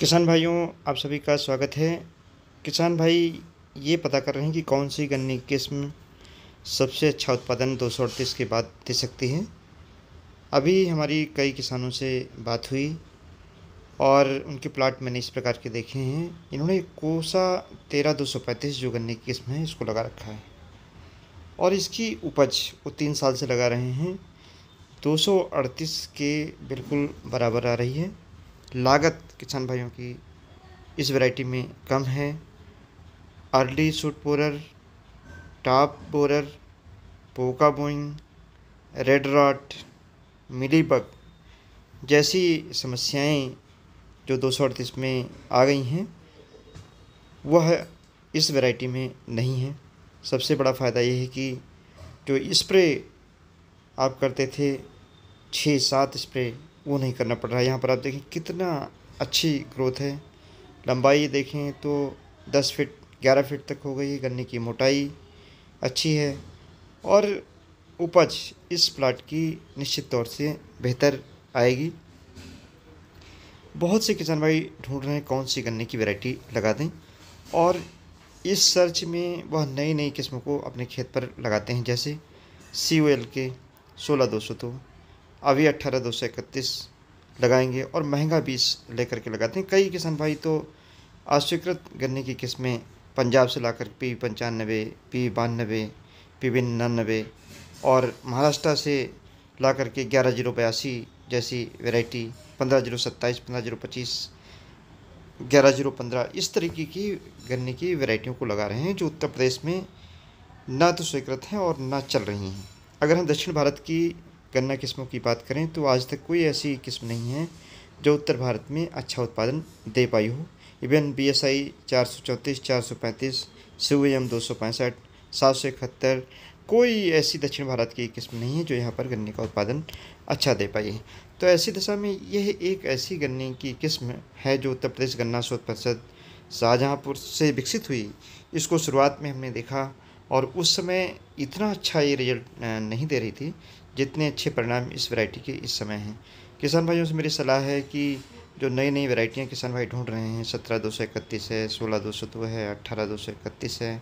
किसान भाइयों आप सभी का स्वागत है किसान भाई ये पता कर रहे हैं कि कौन सी गन्ने की किस्म सबसे अच्छा उत्पादन दो सौ अड़तीस के बाद दे सकती है अभी हमारी कई किसानों से बात हुई और उनके प्लाट मैंने इस प्रकार के देखे हैं इन्होंने कोसा तेरह दो सौ पैंतीस जो गन्ने की किस्म है इसको लगा रखा है और इसकी उपज वो तीन साल से लगा रहे हैं दो सौ अड़तीस के बिल्कुल बराबर आ रही है लागत किसान भाइयों की इस वैरायटी में कम है early shoot borer top borer pokkah boeng red rot bug जैसी समस्याएं जो दो सौ अड़तीस में आ गई हैं वह इस वैरायटी में नहीं है सबसे बड़ा फ़ायदा यह है कि जो स्प्रे आप करते थे छः सात स्प्रे वो नहीं करना पड़ रहा है यहाँ पर आप देखें कितना अच्छी ग्रोथ है लंबाई देखें तो 10 फीट 11 फीट तक हो गई है गन्ने की मोटाई अच्छी है और उपज इस प्लाट की निश्चित तौर से बेहतर आएगी बहुत से किसान भाई ढूंढ रहे हैं कौन सी गन्ने की वैरायटी लगा दें और इस सर्च में वह नई नई किस्मों को अपने खेत पर लगाते हैं जैसे सी के सोलह दो सौ तो अभी अट्ठारह दो सौ इकतीस लगाएंगे और महंगा बीज लेकर के लगाते हैं कई किसान भाई तो अस्वीकृत गन्ने की किस्में पंजाब से लाकर पी पंचानबे पी बानबे पी निन्यानबे और महाराष्ट्र से ला के ग्यारह जीरो बयासी जैसी वेराइटी पंद्रह जीरो सत्ताईस पंद्रह जीरो पच्चीस ग्यारह जीरो पंद्रह इस तरीके की गन्ने की वेराइटियों को लगा रहे हैं जो उत्तर प्रदेश में ना तो स्वीकृत हैं और ना चल रही हैं अगर हम दक्षिण भारत की गन्ना किस्मों की बात करें तो आज तक कोई ऐसी किस्म नहीं है जो उत्तर भारत में अच्छा उत्पादन दे पाई हो इवन बी एस आई चार सौ चौंतीस चार सौ पैंतीस सी एम e दो सौ पैंसठ सात सौ इकहत्तर कोई ऐसी दक्षिण भारत की किस्म नहीं है जो यहाँ पर गन्ने का उत्पादन अच्छा दे पाई है तो ऐसी दशा में यह एक ऐसी गन्ने की किस्म है जो उत्तर प्रदेश गन्ना शोध परिषद शाहजहाँपुर से विकसित हुई इसको शुरुआत में हमने देखा और उस समय इतना अच्छा ये रिजल्ट नहीं दे रही थी जितने अच्छे परिणाम इस वैरायटी के इस समय हैं किसान भाइयों से मेरी सलाह है कि जो नई नई वैरायटियाँ किसान भाई ढूंढ रहे हैं सत्रह दो सौ इकतीस है सोलह दो सौ दो है अट्ठारह दो सौ इकतीस है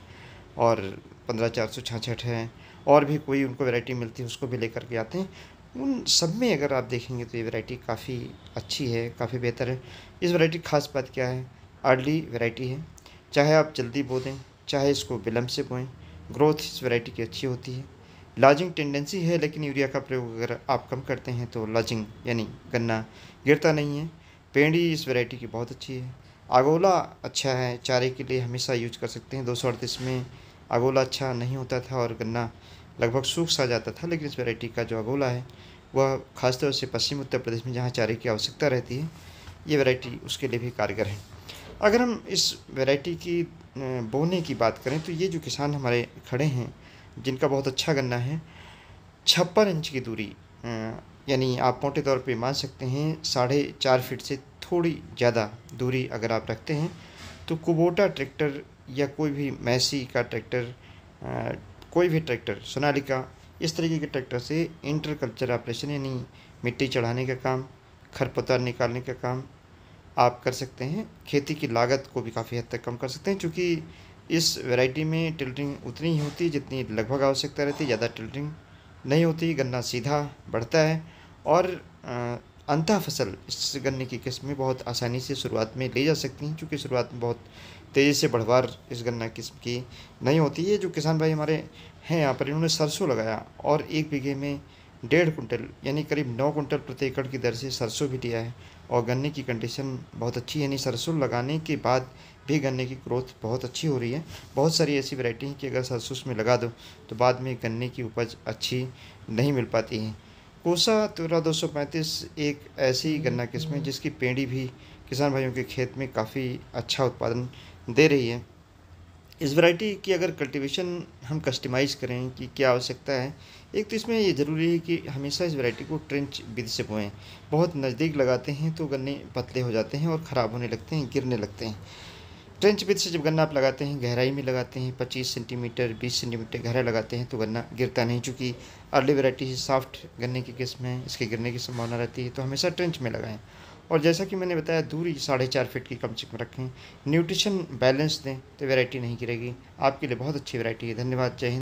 और पंद्रह चार सौ छाछठ है और भी कोई उनको वैरायटी मिलती है उसको भी लेकर के आते हैं उन सब में अगर आप देखेंगे तो ये वैरायटी काफ़ी अच्छी है काफ़ी बेहतर है इस वैरायटी की खास बात क्या है अर्ली वैरायटी है चाहे आप जल्दी बो दें चाहे इसको विलम्ब से बोएँ ग्रोथ इस वैरायटी की अच्छी होती है लाजिंग टेंडेंसी है लेकिन यूरिया का प्रयोग अगर आप कम करते हैं तो लाजिंग यानी गन्ना गिरता नहीं है पेंडी इस वैरायटी की बहुत अच्छी है आगोला अच्छा है चारे के लिए हमेशा यूज कर सकते हैं दो सौ अड़तीस में आगोला अच्छा नहीं होता था और गन्ना लगभग सूख सा जाता था लेकिन इस वैरायटी का जो आगोला है वह खासतौर से पश्चिम उत्तर प्रदेश में जहाँ चारे की आवश्यकता रहती है ये वैरायटी उसके लिए भी कारगर है अगर हम इस वैरायटी की बोने की बात करें तो ये जो किसान हमारे खड़े हैं जिनका बहुत अच्छा गन्ना है छप्पन इंच की दूरी यानी आप मोटे तौर पे मान सकते हैं साढ़े चार फीट से थोड़ी ज़्यादा दूरी अगर आप रखते हैं तो कुबोटा ट्रैक्टर या कोई भी मैसी का ट्रैक्टर कोई भी ट्रैक्टर सोनालिका इस तरीके के ट्रैक्टर से इंटर कल्चर ऑपरेशन यानी मिट्टी चढ़ाने का काम खरपतवार निकालने का काम आप कर सकते हैं खेती की लागत को भी काफ़ी हद तक कम कर सकते हैं क्योंकि इस वैरायटी में टिल्टिंग उतनी ही होती है जितनी लगभग आवश्यकता रहती है ज़्यादा टिल्टिंग नहीं होती गन्ना सीधा बढ़ता है और अंतः फसल इस गन्ने की किस्म में बहुत आसानी से शुरुआत में ले जा सकती हैं क्योंकि शुरुआत में बहुत तेज़ी से बढ़वार इस गन्ना किस्म की नहीं होती है जो किसान भाई हमारे हैं यहाँ पर इन्होंने सरसों लगाया और एक बीघे में डेढ़ कुंटल यानी करीब नौ कुंटल प्रति एकड़ की दर से सरसों भी लिया है और गन्ने की कंडीशन बहुत अच्छी यानी सरसों लगाने के बाद भी गन्ने की ग्रोथ बहुत अच्छी हो रही है बहुत सारी ऐसी वैरायटी हैं कि अगर सरसों में लगा दो तो बाद में गन्ने की उपज अच्छी नहीं मिल पाती है कोसा तेरह दो सौ पैंतीस एक ऐसी गन्ना किस्म है जिसकी पेड़ी भी किसान भाइयों के खेत में काफ़ी अच्छा उत्पादन दे रही है इस वैरायटी की अगर कल्टीवेशन हम कस्टमाइज़ करें कि क्या आवश्यकता है एक तो इसमें ये ज़रूरी है कि हमेशा इस वैरायटी को ट्रेंच विधि से बोएँ बहुत नज़दीक लगाते हैं तो गन्ने पतले हो जाते हैं और ख़राब होने लगते हैं गिरने लगते हैं ट्रेंच विधि से जब गन्ना आप लगाते हैं गहराई में लगाते हैं पच्चीस सेंटीमीटर बीस सेंटीमीटर गहरा लगाते हैं तो गन्ना गिरता नहीं चूँकि अर्ली वरायटी ही सॉफ्ट गन्ने की किस्म है इसके गिरने की संभावना रहती है तो हमेशा ट्रेंच में लगाएँ और जैसा कि मैंने बताया दूरी साढ़े चार फीट की कम से कम रखें न्यूट्रिशन बैलेंस दें तो वैरायटी नहीं गिरेगी आपके लिए बहुत अच्छी वैरायटी है धन्यवाद जय हिंद